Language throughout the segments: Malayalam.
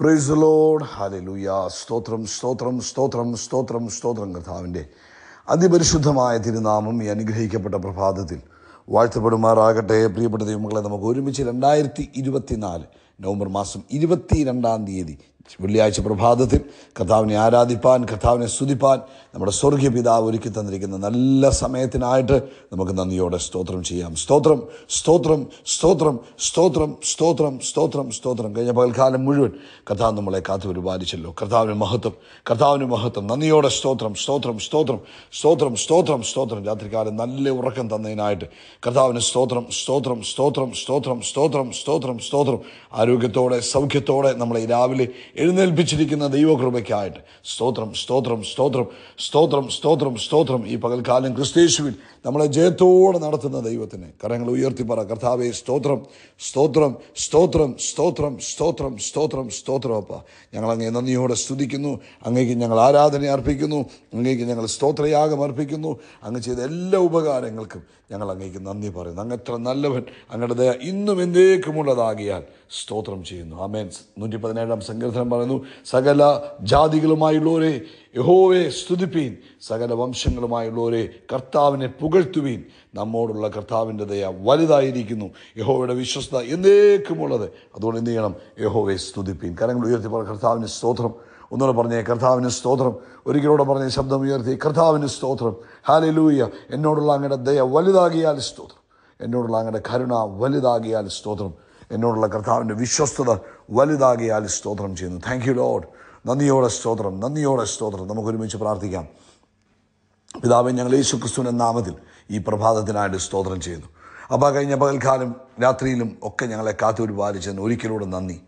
പ്രൈസ് ലോഡ് ഹാലലൂയ സ്തോത്രം സ്തോത്രം സ്തോത്രം സ്തോത്രം സ്തോത്രം കർത്താവിൻ്റെ അതിപരിശുദ്ധമായ തിരുനാമം ഈ അനുഗ്രഹിക്കപ്പെട്ട പ്രഭാതത്തിൽ വാഴ്ത്തപ്പെടുമാറാകട്ടെ പ്രിയപ്പെട്ട ദൈവങ്ങളെ നമുക്ക് ഒരുമിച്ച് രണ്ടായിരത്തി ഇരുപത്തിനാല് നവംബർ മാസം ഇരുപത്തി രണ്ടാം തീയതി വെള്ളിയാഴ്ച പ്രഭാതത്തിൽ കർത്താവിനെ ആരാധിപ്പാൻ കർത്താവിനെ സ്തുതിപ്പാൻ നമ്മുടെ സ്വർഗീയ പിതാവ് ഒരുക്കി തന്നിരിക്കുന്ന നല്ല സമയത്തിനായിട്ട് നമുക്ക് നന്ദിയോടെ സ്തോത്രം ചെയ്യാം സ്തോത്രം സ്തോത്രം സ്തോത്രം സ്തോത്രം സ്തോത്രം സ്തോത്രം സ്തോത്രം കഴിഞ്ഞ പകൽക്കാലം മുഴുവൻ കർത്താവ് നമ്മളെ കാത്തു പരിപാലിച്ചല്ലോ കർത്താവിന് മഹത്വം കർത്താവിന് മഹത്വം നന്ദിയോടെ സ്തോത്രം സ്തോത്രം സ്തോത്രം സ്തോത്രം സ്തോത്രം സ്തോത്രം രാത്രികാലം നല്ല ഉറക്കം തന്നതിനായിട്ട് കർത്താവിന് സ്തോത്രം സ്തോത്രം സ്തോത്രം സ്തോത്രം സ്തോത്രം സ്തോത്രം സ്തോത്രം ആരോഗ്യത്തോടെ സൗഖ്യത്തോടെ നമ്മളെ രാവിലെ എഴുന്നേൽപ്പിച്ചിരിക്കുന്ന ദൈവകൃപയ്ക്കായിട്ട് സ്തോത്രം സ്തോത്രം സ്തോത്രം സ്തോത്രം സ്തോത്രം സ്തോത്രം ഈ പകൽക്കാലം ക്രിസ്തേശുവിൽ നമ്മളെ ജയത്തോടെ നടത്തുന്ന ദൈവത്തിന് കരങ്ങൾ ഉയർത്തി പറ കർത്താവേ സ്തോത്രം സ്തോത്രം സ്തോത്രം സ്തോത്രം സ്തോത്രം സ്തോത്രം സ്തോത്രം അപ്പ ഞങ്ങൾ അങ്ങേ നന്ദിയോടെ സ്തുതിക്കുന്നു അങ്ങേക്ക് ഞങ്ങൾ ആരാധന അർപ്പിക്കുന്നു അങ്ങേക്ക് ഞങ്ങൾ സ്തോത്രയാഗം അർപ്പിക്കുന്നു അങ്ങ് ചെയ്ത എല്ലാ ഉപകാരങ്ങൾക്കും ഞങ്ങൾ അങ്ങേക്ക് നന്ദി പറയുന്നു അങ്ങ് എത്ര നല്ലവൻ അങ്ങയുടെ ദയ ഇന്നും എന്തേക്കുമുള്ളതാകിയാൽ സ്തോത്രം ചെയ്യുന്നു ആമേൻസ് നൂറ്റി പതിനേഴാം സങ്കീർത്തനം പറയുന്നു സകല ജാതികളുമായുള്ളവരെ യഹോവെ സ്തുതിപ്പീൻ സകല വംശങ്ങളുമായുള്ളവരെ കർത്താവിനെ പുകഴ്ത്തുവീൻ നമ്മോടുള്ള കർത്താവിൻ്റെ ദയ വലുതായിരിക്കുന്നു യഹോവയുടെ വിശ്വസ്ത എന്തേക്കുമുള്ളത് അതുകൊണ്ട് എന്ത് ചെയ്യണം യഹോവയെ സ്തുതിപ്പീൻ കരങ്ങൾ ഉയർത്തി പറ കർത്താവിൻ്റെ സ്തോത്രം ഒന്നുകൂടെ പറഞ്ഞേ കർത്താവിന് സ്തോത്രം ഒരിക്കലൂടെ പറഞ്ഞ ശബ്ദം ഉയർത്തി കർത്താവിന് സ്തോത്രം ഹാലലൂയ എന്നോടുള്ള അങ്ങയുടെ ദയ വലുതാകിയാൽ സ്തോത്രം എന്നോടുള്ള അങ്ങയുടെ കരുണ വലുതാകിയാൽ സ്തോത്രം എന്നോടുള്ള കർത്താവിൻ്റെ വിശ്വസ്തത വലുതാകിയാൽ സ്തോത്രം ചെയ്യുന്നു താങ്ക് യു ലോഡ് നന്ദിയോടെ സ്തോത്രം നന്ദിയോടെ സ്തോത്രം നമുക്ക് ഒരുമിച്ച് പ്രാർത്ഥിക്കാം പിതാവ് ഞങ്ങൾ യേശു ക്രിസ്തുവിൻ്റെ നാമത്തിൽ ഈ പ്രഭാതത്തിനായിട്ട് സ്തോത്രം ചെയ്യുന്നു അപ്പോൾ കഴിഞ്ഞ പകൽക്കാലം രാത്രിയിലും ഒക്കെ ഞങ്ങളെ കാത്തു പരിപാലിച്ചതിന് ഒരിക്കലൂടെ നന്ദി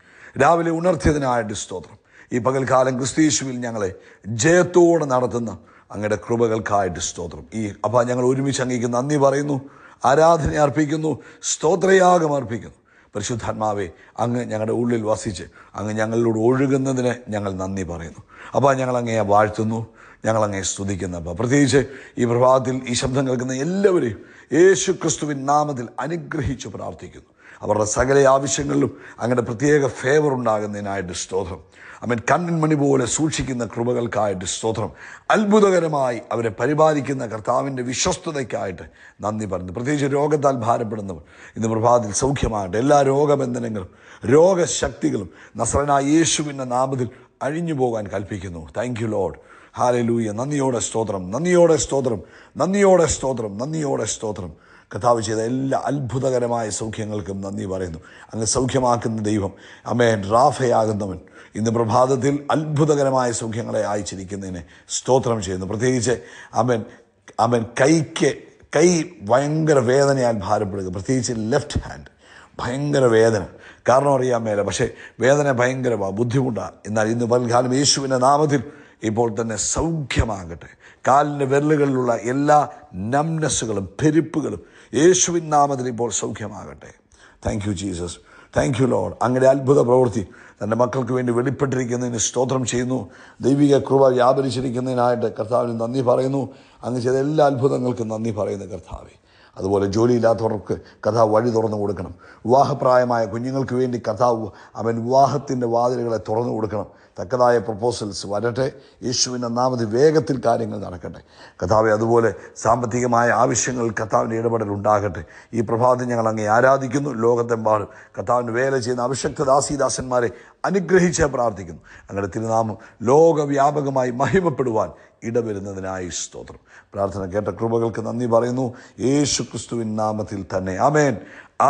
രാവിലെ ഉണർത്തിയതിനായിട്ട് സ്തോത്രം ഈ പകൽക്കാലം ക്രിസ്തീശുവിൽ ഞങ്ങളെ ജയത്തോടെ നടത്തുന്ന അങ്ങയുടെ കൃപകൾക്കായിട്ട് സ്തോത്രം ഈ അപ്പോൾ ഞങ്ങൾ ഒരുമിച്ച് അങ്ങേക്ക് നന്ദി പറയുന്നു ആരാധന അർപ്പിക്കുന്നു സ്തോത്രയാഗം അർപ്പിക്കുന്നു പരിശുദ്ധാത്മാവെ അങ്ങ് ഞങ്ങളുടെ ഉള്ളിൽ വസിച്ച് അങ്ങ് ഞങ്ങളിലൂടെ ഒഴുകുന്നതിന് ഞങ്ങൾ നന്ദി പറയുന്നു അപ്പോൾ ഞങ്ങൾ അങ്ങയെ വാഴ്ത്തുന്നു ഞങ്ങൾ സ്തുതിക്കുന്നു അപ്പോൾ പ്രത്യേകിച്ച് ഈ പ്രഭാതത്തിൽ ഈ ശബ്ദം കേൾക്കുന്ന എല്ലാവരെയും യേശു ക്രിസ്തുവിൻ നാമത്തിൽ അനുഗ്രഹിച്ചു പ്രാർത്ഥിക്കുന്നു അവരുടെ സകല ആവശ്യങ്ങളിലും അങ്ങനെ പ്രത്യേക ഫേവർ ഉണ്ടാകുന്നതിനായിട്ട് സ്തോത്രം അവൻ കണ്ണിൻമണി പോലെ സൂക്ഷിക്കുന്ന കൃപകൾക്കായിട്ട് സ്തോത്രം അത്ഭുതകരമായി അവരെ പരിപാലിക്കുന്ന കർത്താവിൻ്റെ വിശ്വസ്തതയ്ക്കായിട്ട് നന്ദി പറഞ്ഞു പ്രത്യേകിച്ച് രോഗത്താൽ ഭാരപ്പെടുന്നവർ ഇന്ന് പ്രഭാതത്തിൽ സൗഖ്യമാകട്ടെ എല്ലാ രോഗബന്ധനങ്ങളും രോഗശക്തികളും നസ്രനായ യേശുവിൻ്റെ നാമത്തിൽ അഴിഞ്ഞു പോകാൻ കൽപ്പിക്കുന്നു താങ്ക് യു ലോഡ് ലൂയ നന്ദിയോടെ സ്തോത്രം നന്ദിയോടെ സ്തോത്രം നന്ദിയോടെ സ്തോത്രം നന്ദിയോടെ സ്തോത്രം കഥാവ് ചെയ്ത എല്ലാ അത്ഭുതകരമായ സൗഖ്യങ്ങൾക്കും നന്ദി പറയുന്നു അങ്ങ് സൗഖ്യമാക്കുന്ന ദൈവം അമ്മേൻ റാഫയാകുന്നവൻ ഇന്ന് പ്രഭാതത്തിൽ അത്ഭുതകരമായ സൗഖ്യങ്ങളെ അയച്ചിരിക്കുന്നതിനെ സ്തോത്രം ചെയ്യുന്നു പ്രത്യേകിച്ച് അമ്മൻ അമ്മൻ കൈക്ക് കൈ ഭയങ്കര വേദനയാൽ ഭാരപ്പെടുക പ്രത്യേകിച്ച് ലെഫ്റ്റ് ഹാൻഡ് ഭയങ്കര വേദന കാരണം അറിയാൻ മേല പക്ഷേ വേദന ഭയങ്കരമാണ് ബുദ്ധിമുട്ടാണ് എന്നാൽ ഇന്ന് പൽകാലം യേശുവിൻ്റെ നാമത്തിൽ ഇപ്പോൾ തന്നെ സൗഖ്യമാകട്ടെ കാലിന് വിരലുകളിലുള്ള എല്ലാ നംനസ്സുകളും പെരുപ്പുകളും യേശുവിൻ നാമത്തിൽ ഇപ്പോൾ സൗഖ്യമാകട്ടെ thank you Jesus thank you Lord അങ്ങനെ അത്ഭുത പ്രവൃത്തി തൻ്റെ മക്കൾക്ക് വേണ്ടി വെളിപ്പെട്ടിരിക്കുന്നതിന് സ്തോത്രം ചെയ്യുന്നു ദൈവിക കൃപ വ്യാപരിച്ചിരിക്കുന്നതിനായിട്ട് കർത്താവിന് നന്ദി പറയുന്നു അങ്ങ് ചെയ്ത എല്ലാ അത്ഭുതങ്ങൾക്കും നന്ദി പറയുന്ന കർത്താവെ അതുപോലെ ജോലിയില്ലാത്തവർക്ക് കഥാവ് വഴി തുറന്നു കൊടുക്കണം വിവാഹപ്രായമായ കുഞ്ഞുങ്ങൾക്ക് വേണ്ടി കഥാവ് അവൻ വിവാഹത്തിൻ്റെ വാതിലുകളെ തുറന്നു കൊടുക്കണം തക്കതായ പ്രപ്പോസൽസ് വരട്ടെ യേശുവിൻ്റെ നാമതി വേഗത്തിൽ കാര്യങ്ങൾ നടക്കട്ടെ കഥാവെ അതുപോലെ സാമ്പത്തികമായ ആവശ്യങ്ങൾ കഥാവിൻ്റെ ഇടപെടൽ ഉണ്ടാകട്ടെ ഈ പ്രഭാതം ഞങ്ങൾ അങ്ങ് ആരാധിക്കുന്നു ലോകത്തെമ്പാടും കഥാവിൻ്റെ വേല ചെയ്യുന്ന അഭിഷക്ത ദാസിദാസന്മാരെ അനുഗ്രഹിച്ച് പ്രാർത്ഥിക്കുന്നു അങ്ങനെ തിരുനാമം ലോകവ്യാപകമായി മഹിമപ്പെടുവാൻ ഇടവരുന്നതിനായി സ്തോത്രം പ്രാർത്ഥന കേട്ട കൃപകൾക്ക് നന്ദി പറയുന്നു യേശു ക്രിസ്തുവിൻ നാമത്തിൽ തന്നെ ആമേൻ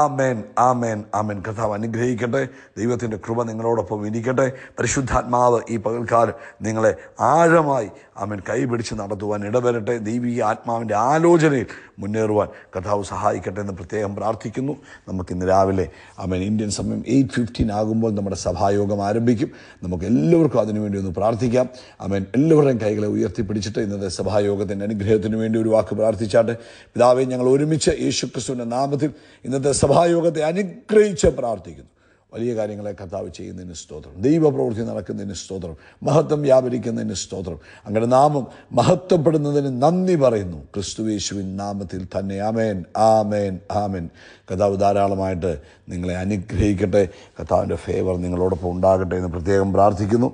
ആമേൻ ആമേൻ ആമേൻ കഥാവ് അനുഗ്രഹിക്കട്ടെ ദൈവത്തിൻ്റെ കൃപ നിങ്ങളോടൊപ്പം ഇരിക്കട്ടെ പരിശുദ്ധാത്മാവ് ഈ പകൽക്കാർ നിങ്ങളെ ആഴമായി ആമേൻ കൈപിടിച്ച് നടത്തുവാൻ ഇടവരട്ടെ ദൈവിക ആത്മാവിൻ്റെ ആലോചനയിൽ മുന്നേറുവാൻ കഥാവ് സഹായിക്കട്ടെ എന്ന് പ്രത്യേകം പ്രാർത്ഥിക്കുന്നു നമുക്ക് ഇന്ന് രാവിലെ ആമേൻ ഇന്ത്യൻ സമയം എയ്റ്റ് ഫിഫ്റ്റീൻ ആകുമ്പോൾ നമ്മുടെ സഭായോഗം ആരംഭിക്കും നമുക്ക് എല്ലാവർക്കും അതിനുവേണ്ടി ഒന്ന് പ്രാർത്ഥിക്കാം ആമേൻ എല്ലാവരുടെയും കൈകളെ ഉയർത്തിപ്പിടിച്ചിട്ട് ഇന്നത്തെ സഭായോഗത്തിൻ്റെ അനുഗ്രഹത്തിന് വേണ്ടി ഒരു വാക്ക് പ്രാർത്ഥിച്ചാട്ടെ പിതാവെ ഞങ്ങൾ ഒരുമിച്ച് യേശുക്രിസ്തുവിൻ്റെ നാമത്തിൽ ഇന്നത്തെ സഭായോഗത്തെ അനുഗ്രഹിച്ച് പ്രാർത്ഥിക്കുന്നു വലിയ കാര്യങ്ങളെ കർത്താവ് ചെയ്യുന്നതിന് സ്തോത്രം ദൈവപ്രവൃത്തി നടക്കുന്നതിന് സ്തോത്രം മഹത്വം വ്യാപരിക്കുന്നതിന് സ്തോത്രം അങ്ങനെ നാമം മഹത്വപ്പെടുന്നതിന് നന്ദി പറയുന്നു ക്രിസ്തുവേശുവിൻ നാമത്തിൽ തന്നെ ആമേൻ ആമേൻ ആമേൻ കർത്താവ് ധാരാളമായിട്ട് നിങ്ങളെ അനുഗ്രഹിക്കട്ടെ കഥാവിൻ്റെ ഫേവർ നിങ്ങളോടൊപ്പം ഉണ്ടാകട്ടെ എന്ന് പ്രത്യേകം പ്രാർത്ഥിക്കുന്നു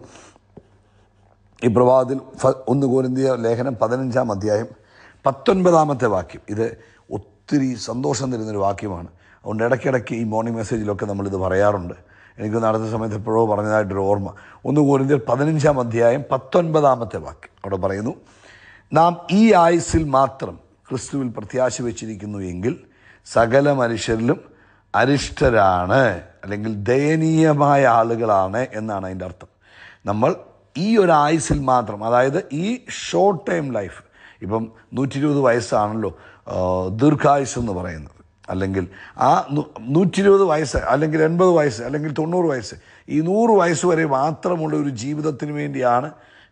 ഈ പ്രഭാതത്തിൽ ഒന്ന് കോരിന്തിയ ലേഖനം പതിനഞ്ചാം അധ്യായം പത്തൊൻപതാമത്തെ വാക്യം ഇത് ഒത്തിരി സന്തോഷം തരുന്നൊരു വാക്യമാണ് അതുകൊണ്ട് ഇടയ്ക്കിടയ്ക്ക് ഈ മോർണിംഗ് മെസ്സേജിലൊക്കെ നമ്മളിത് പറയാറുണ്ട് എനിക്ക് നടന്ന സമയത്ത് എപ്പോഴോ പറഞ്ഞതായിട്ടൊരു ഓർമ്മ ഒന്ന് കോരിന്തിൽ പതിനഞ്ചാം അധ്യായം പത്തൊൻപതാമത്തെ വാക്ക് അവിടെ പറയുന്നു നാം ഈ ആയുസ്സിൽ മാത്രം ക്രിസ്തുവിൽ പ്രത്യാശ വെച്ചിരിക്കുന്നു എങ്കിൽ സകല മനുഷ്യരിലും അരിഷ്ടരാണ് അല്ലെങ്കിൽ ദയനീയമായ ആളുകളാണ് എന്നാണ് അതിൻ്റെ അർത്ഥം നമ്മൾ ഈ ഒരു ആയുസ്സിൽ മാത്രം അതായത് ഈ ഷോർട്ട് ടൈം ലൈഫ് ഇപ്പം നൂറ്റി ഇരുപത് വയസ്സാണല്ലോ ദീർഘായുസ് എന്ന് പറയുന്നത് അല്ലെങ്കിൽ ആ നൂറ്റി ഇരുപത് വയസ്സ് അല്ലെങ്കിൽ എൺപത് വയസ്സ് അല്ലെങ്കിൽ തൊണ്ണൂറ് വയസ്സ് ഈ നൂറ് വയസ്സ് വരെ മാത്രമുള്ള ഒരു ജീവിതത്തിന് വേണ്ടിയാണ്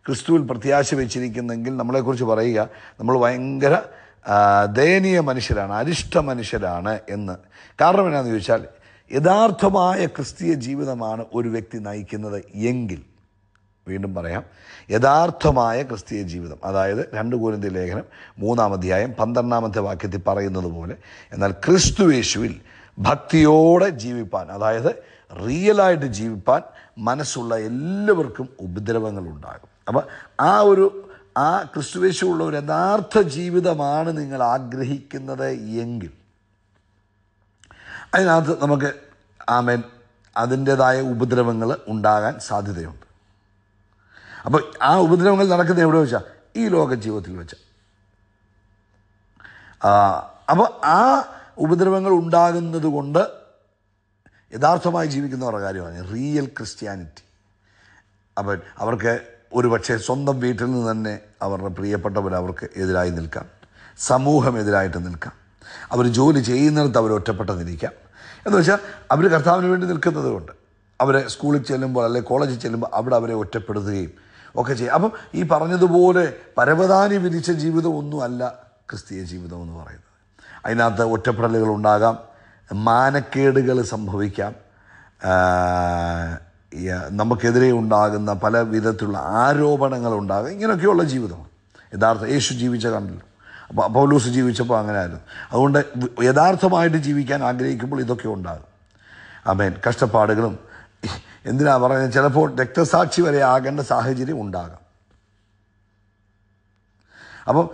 ക്രിസ്തുവിൽ പ്രത്യാശ വെച്ചിരിക്കുന്നെങ്കിൽ നമ്മളെക്കുറിച്ച് പറയുക നമ്മൾ ഭയങ്കര ദയനീയ മനുഷ്യരാണ് അരിഷ്ട മനുഷ്യരാണ് എന്ന് കാരണം എന്നാന്ന് ചോദിച്ചാൽ യഥാർത്ഥമായ ക്രിസ്തീയ ജീവിതമാണ് ഒരു വ്യക്തി നയിക്കുന്നത് എങ്കിൽ വീണ്ടും പറയാം യഥാർത്ഥമായ ക്രിസ്തീയ ജീവിതം അതായത് രണ്ട് കോരിന്തി ലേഖനം മൂന്നാം അധ്യായം പന്ത്രണ്ടാമത്തെ വാക്യത്തിൽ പറയുന്നത് പോലെ എന്നാൽ ക്രിസ്തു യേശുവിൽ ഭക്തിയോടെ ജീവിപ്പാൻ അതായത് റിയലായിട്ട് ജീവിപ്പാൻ മനസ്സുള്ള എല്ലാവർക്കും ഉണ്ടാകും അപ്പം ആ ഒരു ആ ക്രിസ്തുവേശുള്ള ഒരു യഥാർത്ഥ ജീവിതമാണ് നിങ്ങൾ ആഗ്രഹിക്കുന്നത് എങ്കിൽ അതിനകത്ത് നമുക്ക് ആമേൻ അതിൻ്റേതായ ഉപദ്രവങ്ങൾ ഉണ്ടാകാൻ സാധ്യതയുണ്ട് അപ്പോൾ ആ ഉപദ്രവങ്ങൾ നടക്കുന്നത് എവിടെ വെച്ചാൽ ഈ ലോക ജീവിതത്തിൽ വെച്ച് അപ്പോൾ ആ ഉപദ്രവങ്ങൾ ഉണ്ടാകുന്നത് കൊണ്ട് യഥാർത്ഥമായി ജീവിക്കുന്നവരുടെ കാര്യമാണ് റിയൽ ക്രിസ്ത്യാനിറ്റി അപ്പം അവർക്ക് ഒരു പക്ഷേ സ്വന്തം വീട്ടിൽ നിന്ന് തന്നെ അവരുടെ പ്രിയപ്പെട്ടവർ അവർക്ക് എതിരായി നിൽക്കാം സമൂഹം എതിരായിട്ട് നിൽക്കാം അവർ ജോലി ചെയ്യുന്നിടത്ത് അവർ ഒറ്റപ്പെട്ടെന്നിരിക്കാം നിൽക്കാം എന്ന് വെച്ചാൽ അവർ കർത്താവിന് വേണ്ടി നിൽക്കുന്നത് കൊണ്ട് അവരെ സ്കൂളിൽ ചെല്ലുമ്പോൾ അല്ലെങ്കിൽ കോളേജിൽ ചെല്ലുമ്പോൾ അവിടെ അവരെ ഒറ്റപ്പെടുത്തുകയും ഒക്കെ ചെയ്യുക അപ്പം ഈ പറഞ്ഞതുപോലെ പരവതാനി വിധിച്ച ജീവിതം ഒന്നുമല്ല ക്രിസ്തീയ ജീവിതം എന്ന് പറയുന്നത് അതിനകത്ത് ഒറ്റപ്പെടലുകൾ ഉണ്ടാകാം മാനക്കേടുകൾ സംഭവിക്കാം നമുക്കെതിരെ ഉണ്ടാകുന്ന പല വിധത്തിലുള്ള ആരോപണങ്ങൾ ഉണ്ടാകും ഇങ്ങനെയൊക്കെയുള്ള ജീവിതമാണ് യഥാർത്ഥ യേശു ജീവിച്ച കണ്ടല്ലോ അപ്പോൾ അപ്പോലൂസ് ജീവിച്ചപ്പോൾ അങ്ങനെ ആയിരുന്നു അതുകൊണ്ട് യഥാർത്ഥമായിട്ട് ജീവിക്കാൻ ആഗ്രഹിക്കുമ്പോൾ ഇതൊക്കെ ഉണ്ടാകും അമേൻ കഷ്ടപ്പാടുകളും എന്തിനാ പറഞ്ഞ ചിലപ്പോൾ രക്തസാക്ഷി വരെ ആകേണ്ട സാഹചര്യം ഉണ്ടാകാം അപ്പം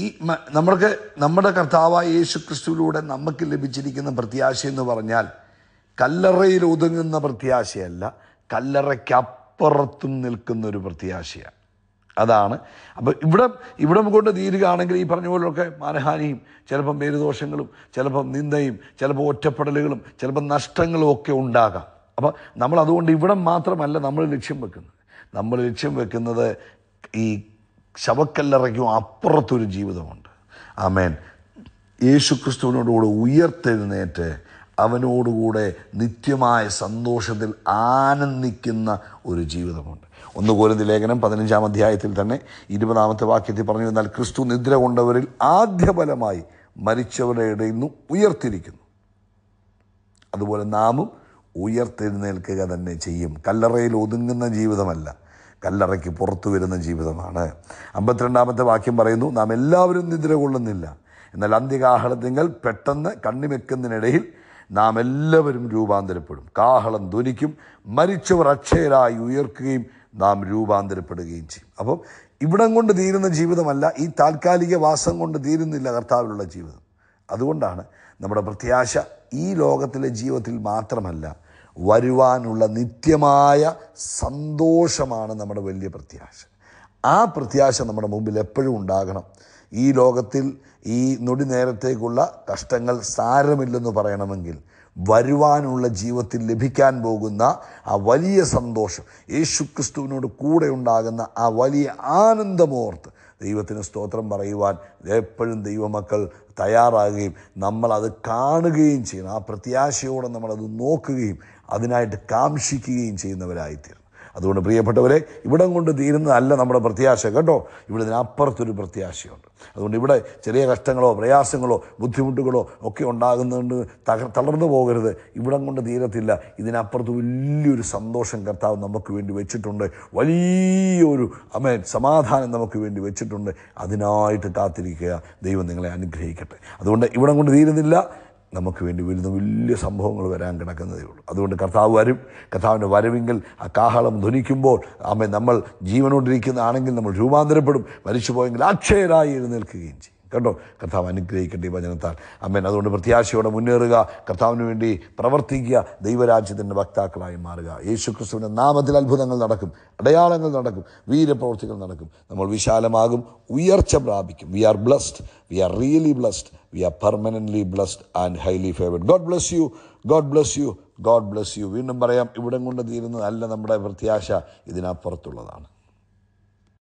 ഈ നമ്മൾക്ക് നമ്മുടെ കർത്താവായ യേശു ക്രിസ്തുവിലൂടെ നമുക്ക് ലഭിച്ചിരിക്കുന്ന പ്രത്യാശ എന്ന് പറഞ്ഞാൽ കല്ലറയിൽ ഒതുങ്ങുന്ന പ്രത്യാശയല്ല കല്ലറയ്ക്കപ്പുറത്തും നിൽക്കുന്ന ഒരു പ്രത്യാശയാണ് അതാണ് അപ്പോൾ ഇവിടെ ഇവിടെ കൊണ്ട് തീരുകയാണെങ്കിൽ ഈ പറഞ്ഞ പോലെയൊക്കെ മാനഹാനിയും ചിലപ്പം പേരുദോഷങ്ങളും ചിലപ്പം നിന്ദയും ചിലപ്പോൾ ഒറ്റപ്പെടലുകളും ചിലപ്പം നഷ്ടങ്ങളും ഒക്കെ ഉണ്ടാകാം അപ്പോൾ നമ്മൾ അതുകൊണ്ട് ഇവിടെ മാത്രമല്ല നമ്മൾ ലക്ഷ്യം വെക്കുന്നത് നമ്മൾ ലക്ഷ്യം വെക്കുന്നത് ഈ ശവക്കല്ലറയ്ക്കും അപ്പുറത്തൊരു ജീവിതമുണ്ട് ആമേൻ യേശു ഉയർത്തെഴുന്നേറ്റ് അവനോടുകൂടെ നിത്യമായ സന്തോഷത്തിൽ ആനന്ദിക്കുന്ന ഒരു ജീവിതമുണ്ട് ഒന്ന് ലേഖനം പതിനഞ്ചാം അധ്യായത്തിൽ തന്നെ ഇരുപതാമത്തെ വാക്യത്തിൽ പറഞ്ഞു എന്നാൽ ക്രിസ്തു നിദ്ര കൊണ്ടവരിൽ ഫലമായി മരിച്ചവരുടെ ഇടയിൽ നിന്നും ഉയർത്തിരിക്കുന്നു അതുപോലെ നാമും ഉയർത്തെഴുന്നേൽക്കുക തന്നെ ചെയ്യും കല്ലറയിൽ ഒതുങ്ങുന്ന ജീവിതമല്ല കല്ലറയ്ക്ക് പുറത്തു വരുന്ന ജീവിതമാണ് അമ്പത്തിരണ്ടാമത്തെ വാക്യം പറയുന്നു നാം എല്ലാവരും നിദ്ര കൊള്ളുന്നില്ല എന്നാൽ അന്ത്യകാഹളത്തിങ്കൽ പെട്ടെന്ന് കണ്ണിമെക്കുന്നതിനിടയിൽ നാം എല്ലാവരും രൂപാന്തരപ്പെടും കാഹളം ധ്വനിക്കും മരിച്ചവർ അക്ഷയരായി ഉയർക്കുകയും നാം രൂപാന്തരപ്പെടുകയും ചെയ്യും അപ്പം ഇവിടം കൊണ്ട് തീരുന്ന ജീവിതമല്ല ഈ താൽക്കാലിക വാസം കൊണ്ട് തീരുന്നില്ല കർത്താവിലുള്ള ജീവിതം അതുകൊണ്ടാണ് നമ്മുടെ പ്രത്യാശ ഈ ലോകത്തിലെ ജീവിതത്തിൽ മാത്രമല്ല വരുവാനുള്ള നിത്യമായ സന്തോഷമാണ് നമ്മുടെ വലിയ പ്രത്യാശ ആ പ്രത്യാശ നമ്മുടെ മുമ്പിൽ എപ്പോഴും ഉണ്ടാകണം ഈ ലോകത്തിൽ ഈ നൊടി നേരത്തേക്കുള്ള കഷ്ടങ്ങൾ സാരമില്ലെന്ന് പറയണമെങ്കിൽ വരുവാനുള്ള ജീവിതത്തിൽ ലഭിക്കാൻ പോകുന്ന ആ വലിയ സന്തോഷം യേശു ക്രിസ്തുവിനോട് കൂടെ ഉണ്ടാകുന്ന ആ വലിയ ആനന്ദമോർത്ത് ദൈവത്തിന് സ്തോത്രം പറയുവാൻ എപ്പോഴും ദൈവമക്കൾ തയ്യാറാകുകയും നമ്മളത് കാണുകയും ചെയ്യണം ആ പ്രത്യാശയോടെ നമ്മളത് നോക്കുകയും അതിനായിട്ട് കാംഷിക്കുകയും ചെയ്യുന്നവരായിത്തീരും അതുകൊണ്ട് പ്രിയപ്പെട്ടവരെ ഇവിടം കൊണ്ട് തീരുന്നതല്ല നമ്മുടെ പ്രത്യാശ കേട്ടോ ഇവിടെ ഇതിനപ്പുറത്തൊരു പ്രത്യാശയുണ്ട് അതുകൊണ്ട് ഇവിടെ ചെറിയ കഷ്ടങ്ങളോ പ്രയാസങ്ങളോ ബുദ്ധിമുട്ടുകളോ ഒക്കെ ഉണ്ടാകുന്നതുകൊണ്ട് തകർ തളർന്നു പോകരുത് ഇവിടം കൊണ്ട് തീരത്തില്ല ഇതിനപ്പുറത്ത് വലിയൊരു സന്തോഷം കർത്താവ് നമുക്ക് വേണ്ടി വെച്ചിട്ടുണ്ട് വലിയൊരു അമേ സമാധാനം നമുക്ക് വേണ്ടി വെച്ചിട്ടുണ്ട് അതിനായിട്ട് കാത്തിരിക്കുക ദൈവം നിങ്ങളെ അനുഗ്രഹിക്കട്ടെ അതുകൊണ്ട് ഇവിടം കൊണ്ട് തീരുന്നില്ല നമുക്ക് വേണ്ടി വരുന്ന വലിയ സംഭവങ്ങൾ വരാൻ കിടക്കുന്നതേ ഉള്ളൂ അതുകൊണ്ട് കർത്താവ് വരും കർത്താവിൻ്റെ വരവെങ്കിൽ ആ കാഹളം ധ്വനിക്കുമ്പോൾ അമ്മ നമ്മൾ ജീവനോണ്ടിരിക്കുന്നതാണെങ്കിൽ നമ്മൾ രൂപാന്തരപ്പെടും പോയെങ്കിൽ അക്ഷയരായി എഴുന്നേൽക്കുകയും ചെയ്യും കേട്ടോ കർത്താവ് അനുഗ്രഹിക്കട്ടെ ഈ വചനത്താൽ അമ്മൻ അതുകൊണ്ട് പ്രത്യാശയോടെ മുന്നേറുക കർത്താവിന് വേണ്ടി പ്രവർത്തിക്കുക ദൈവരാജ്യത്തിൻ്റെ വക്താക്കളായി മാറുക യേശു ക്രിസ്തുവിൻ്റെ നാമത്തിൽ അത്ഭുതങ്ങൾ നടക്കും അടയാളങ്ങൾ നടക്കും വീരപ്രവർത്തികൾ നടക്കും നമ്മൾ വിശാലമാകും ഉയർച്ച പ്രാപിക്കും we are blessed we are really blessed we are permanently blessed and highly favoured God bless you God bless you God bless you വീണ്ടും പറയാം ഇവിടം കൊണ്ട് തീരുന്നതല്ല നമ്മുടെ പ്രത്യാശ ഇതിനപ്പുറത്തുള്ളതാണ്